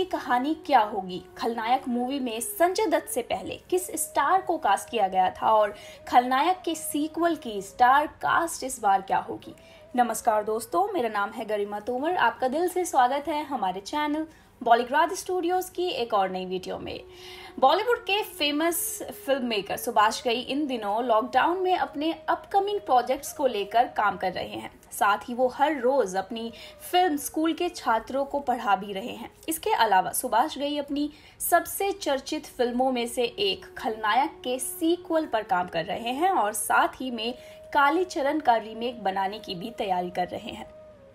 की कहानी क्या होगी खलनायक मूवी में संजय दत्त से पहले किस स्टार को कास्ट किया गया था और खलनायक के सीक्वल की स्टार कास्ट इस बार क्या होगी नमस्कार दोस्तों मेरा नाम है गरिमा तोमर आपका दिल से स्वागत है हमारे चैनल बॉलीग्राज स्टूडियोज की एक और नई वीडियो में बॉलीवुड के फेमस फिल्म मेकर सुभाष गई इन दिनों लॉकडाउन में अपने अपकमिंग प्रोजेक्ट्स को लेकर काम कर रहे हैं साथ ही वो हर रोज अपनी फिल्म स्कूल के छात्रों को पढ़ा भी रहे हैं इसके अलावा सुभाष गई अपनी सबसे चर्चित फिल्मों में से एक खलनायक के सीक्वल पर काम कर रहे हैं और साथ ही में काली चरण का रीमेक बनाने की भी तैयारी कर रहे हैं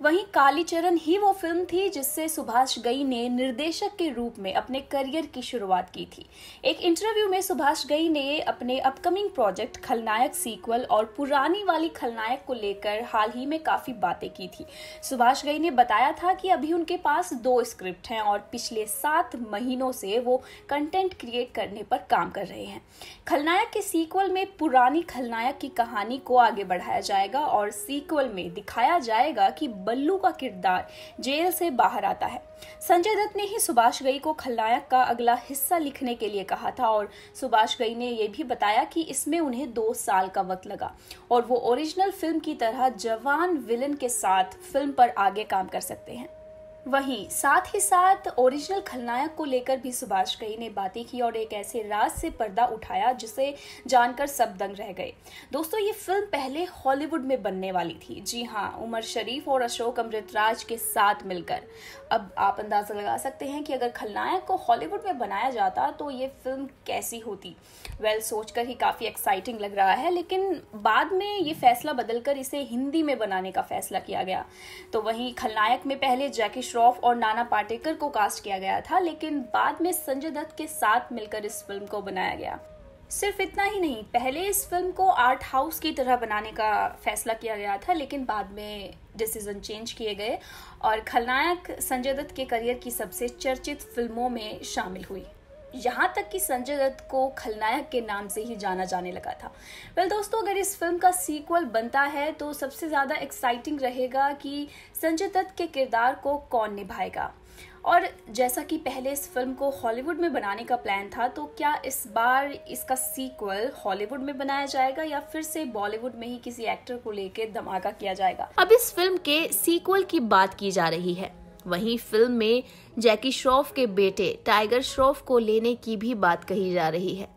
वहीं कालीचरण ही वो फिल्म थी जिससे सुभाष गई ने निर्देशक के रूप में अपने करियर की शुरुआत की थी एक इंटरव्यू में सुभाष गई ने अपने अपकमिंग प्रोजेक्ट खलनायक सीक्वल और पुरानी वाली खलनायक को लेकर हाल ही में काफ़ी बातें की थी सुभाष गई ने बताया था कि अभी उनके पास दो स्क्रिप्ट हैं और पिछले सात महीनों से वो कंटेंट क्रिएट करने पर काम कर रहे हैं खलनायक के सीक्वल में पुरानी खलनायक की कहानी को आगे बढ़ाया जाएगा और सीक्वल में दिखाया जाएगा कि बल्लू का किरदार जेल से बाहर आता है संजय दत्त ने ही सुभाष गई को खलनायक का अगला हिस्सा लिखने के लिए कहा था और सुभाष गई ने यह भी बताया कि इसमें उन्हें दो साल का वक्त लगा और वो ओरिजिनल फिल्म की तरह जवान विलन के साथ फिल्म पर आगे काम कर सकते हैं वहीं साथ ही साथ ओरिजिनल खलनायक को लेकर भी सुभाष घई ने बातें की और एक ऐसे राज से पर्दा उठाया जिसे जानकर सब दंग रह गए दोस्तों ये फिल्म पहले हॉलीवुड में बनने वाली थी जी हाँ उमर शरीफ और अशोक अमृतराज के साथ मिलकर अब आप अंदाज़ा लगा सकते हैं कि अगर खलनायक को हॉलीवुड में बनाया जाता तो ये फिल्म कैसी होती वेल well, सोचकर ही काफ़ी एक्साइटिंग लग रहा है लेकिन बाद में ये फैसला बदलकर इसे हिंदी में बनाने का फैसला किया गया तो वहीं खलनायक में पहले जैकी श्रॉफ और नाना पाटेकर को कास्ट किया गया था लेकिन बाद में संजय दत्त के साथ मिलकर इस फिल्म को बनाया गया सिर्फ इतना ही नहीं पहले इस फिल्म को आर्ट हाउस की तरह बनाने का फैसला किया गया था लेकिन बाद में डिसीजन चेंज किए गए और खलनायक संजय दत्त के करियर की सबसे चर्चित फिल्मों में शामिल हुई यहाँ तक कि संजय दत्त को खलनायक के नाम से ही जाना जाने लगा था वेल well, दोस्तों अगर इस फिल्म का सीक्वल बनता है तो सबसे ज़्यादा एक्साइटिंग रहेगा कि संजय दत्त के किरदार को कौन निभाएगा और जैसा कि पहले इस फिल्म को हॉलीवुड में बनाने का प्लान था तो क्या इस बार इसका सीक्वल हॉलीवुड में बनाया जाएगा या फिर से बॉलीवुड में ही किसी एक्टर को लेकर धमाका किया जाएगा अब इस फिल्म के सीक्वल की बात की जा रही है वहीं फिल्म में जैकी श्रॉफ के बेटे टाइगर श्रॉफ को लेने की भी बात कही जा रही है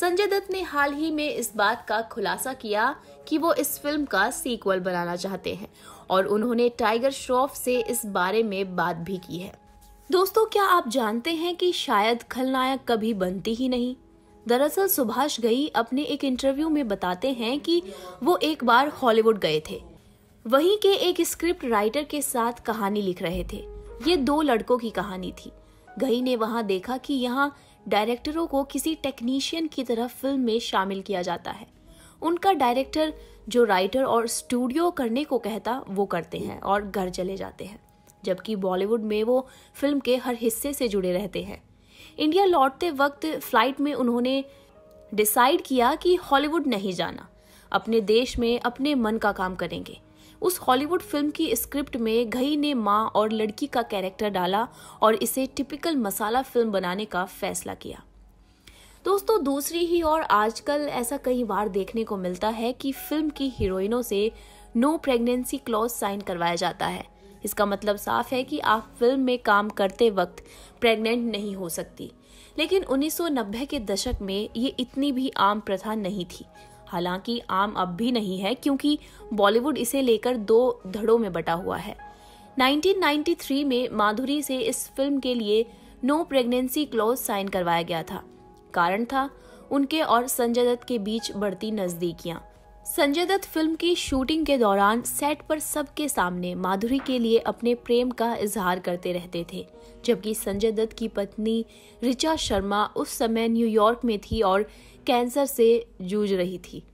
संजय दत्त ने हाल ही में इस बात का खुलासा किया कि वो इस फिल्म का सीक्वल बनाना चाहते हैं और उन्होंने टाइगर श्रॉफ से इस बारे में बात भी की है दोस्तों क्या आप जानते हैं कि शायद खलनायक कभी बनती ही नहीं दरअसल सुभाष गई अपने एक इंटरव्यू में बताते हैं कि वो एक बार हॉलीवुड गए थे वहीं के एक स्क्रिप्ट राइटर के साथ कहानी लिख रहे थे ये दो लड़कों की कहानी थी गई ने वहां देखा कि यहाँ डायरेक्टरों को किसी टेक्नीशियन की तरह फिल्म में शामिल किया जाता है उनका डायरेक्टर जो राइटर और स्टूडियो करने को कहता वो करते हैं और घर चले जाते हैं जबकि बॉलीवुड में वो फिल्म के हर हिस्से से जुड़े रहते हैं इंडिया लौटते वक्त फ्लाइट में उन्होंने डिसाइड किया कि हॉलीवुड नहीं जाना अपने देश में अपने मन का काम करेंगे उस हॉलीवुड फिल्म की स्क्रिप्ट में घई ने माँ और लड़की का कैरेक्टर डाला और इसे टिपिकल मसाला फिल्म बनाने का फैसला किया दोस्तों दूसरी ही और आजकल ऐसा कई बार देखने को मिलता है कि फिल्म की हीरोइनों से नो प्रेगनेंसी क्लॉज साइन करवाया जाता है इसका मतलब साफ है कि आप फिल्म में काम करते वक्त प्रेग्नेंट नहीं हो सकती लेकिन 1990 के दशक में ये इतनी भी आम प्रथा नहीं थी हालांकि आम अब भी नहीं है क्योंकि बॉलीवुड इसे लेकर दो धड़ों में बटा हुआ है 1993 में माधुरी से इस फिल्म के लिए नो प्रेगनेंसी क्लॉज साइन करवाया गया था कारण था उनके और संजय दत्त के बीच बढ़ती नजदीकियां संजय दत्त फिल्म की शूटिंग के दौरान सेट पर सबके सामने माधुरी के लिए अपने प्रेम का इजहार करते रहते थे जबकि संजय दत्त की पत्नी ऋचा शर्मा उस समय न्यूयॉर्क में थी और कैंसर से जूझ रही थी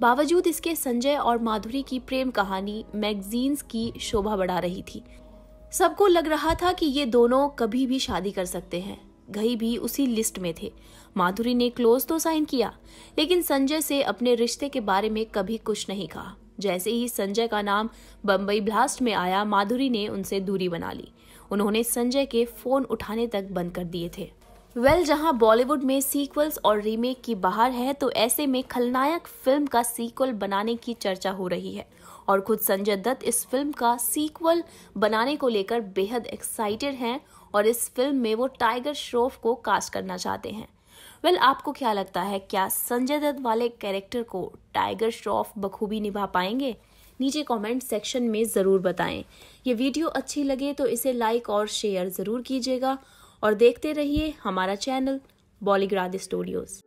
बावजूद इसके संजय और माधुरी की प्रेम कहानी मैगजीन्स की शोभा बढ़ा रही थी सबको लग रहा था कि ये दोनों कभी भी शादी कर सकते हैं गई भी उसी लिस्ट में थे माधुरी ने क्लोज तो साइन किया लेकिन संजय से अपने रिश्ते के बारे में कभी कुछ नहीं कहा जैसे ही संजय का नाम बम्बई ब्लास्ट में आया माधुरी ने उनसे दूरी बना ली उन्होंने संजय के फोन उठाने तक बंद कर दिए थे वेल well, जहां बॉलीवुड में सीक्वल्स और रीमेक की बाहर है तो ऐसे में खलनायक फिल्म का सीक्वल बनाने की चर्चा हो रही है और खुद संजय दत्त इस फिल्म का सीक्वल बनाने को लेकर बेहद एक्साइटेड हैं और इस फिल्म में वो टाइगर श्रॉफ को कास्ट करना चाहते हैं वेल well, आपको क्या लगता है क्या संजय दत्त वाले कैरेक्टर को टाइगर श्रॉफ बखूबी निभा पाएंगे नीचे कमेंट सेक्शन में ज़रूर बताएं ये वीडियो अच्छी लगे तो इसे लाइक और शेयर ज़रूर कीजिएगा और देखते रहिए हमारा चैनल बॉलीग्राद स्टूडियोज़